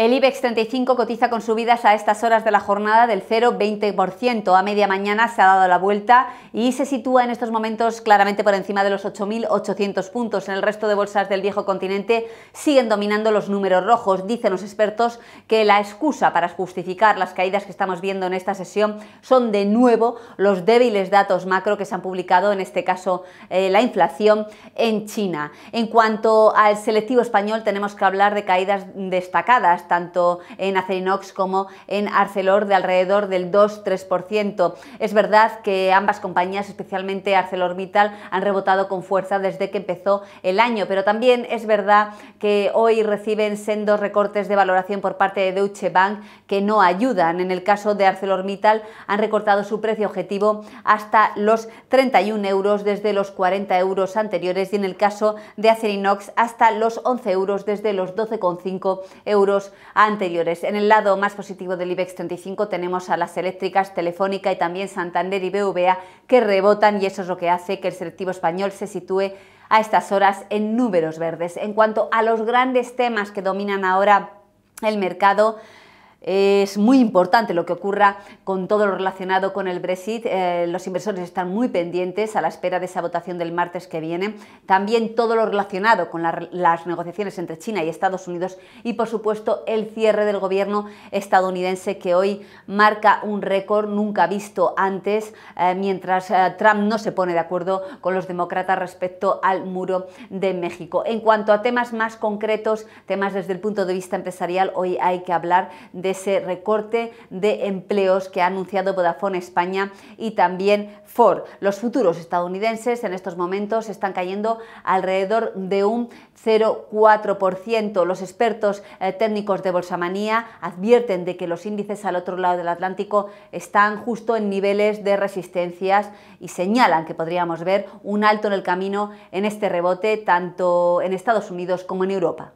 El IBEX 35 cotiza con subidas a estas horas de la jornada del 0,20%. A media mañana se ha dado la vuelta y se sitúa en estos momentos claramente por encima de los 8.800 puntos. En el resto de bolsas del viejo continente siguen dominando los números rojos. Dicen los expertos que la excusa para justificar las caídas que estamos viendo en esta sesión son de nuevo los débiles datos macro que se han publicado, en este caso eh, la inflación en China. En cuanto al selectivo español tenemos que hablar de caídas destacadas tanto en Acerinox como en Arcelor de alrededor del 2-3%. Es verdad que ambas compañías, especialmente ArcelorMittal, han rebotado con fuerza desde que empezó el año, pero también es verdad que hoy reciben sendos recortes de valoración por parte de Deutsche Bank que no ayudan. En el caso de ArcelorMittal han recortado su precio objetivo hasta los 31 euros desde los 40 euros anteriores y en el caso de Acerinox hasta los 11 euros desde los 12,5 euros anteriores. En el lado más positivo del IBEX 35 tenemos a las eléctricas Telefónica y también Santander y BVA que rebotan y eso es lo que hace que el selectivo español se sitúe a estas horas en números verdes. En cuanto a los grandes temas que dominan ahora el mercado, es muy importante lo que ocurra con todo lo relacionado con el Brexit. Eh, los inversores están muy pendientes a la espera de esa votación del martes que viene. También todo lo relacionado con las negociaciones entre China y Estados Unidos y, por supuesto, el cierre del gobierno estadounidense que hoy marca un récord nunca visto antes eh, mientras eh, Trump no se pone de acuerdo con los demócratas respecto al muro de México. En cuanto a temas más concretos, temas desde el punto de vista empresarial, hoy hay que hablar de ese recorte de empleos que ha anunciado Vodafone España y también Ford. Los futuros estadounidenses en estos momentos están cayendo alrededor de un 0,4%. Los expertos eh, técnicos de Bolsamanía advierten de que los índices al otro lado del Atlántico están justo en niveles de resistencias y señalan que podríamos ver un alto en el camino en este rebote tanto en Estados Unidos como en Europa.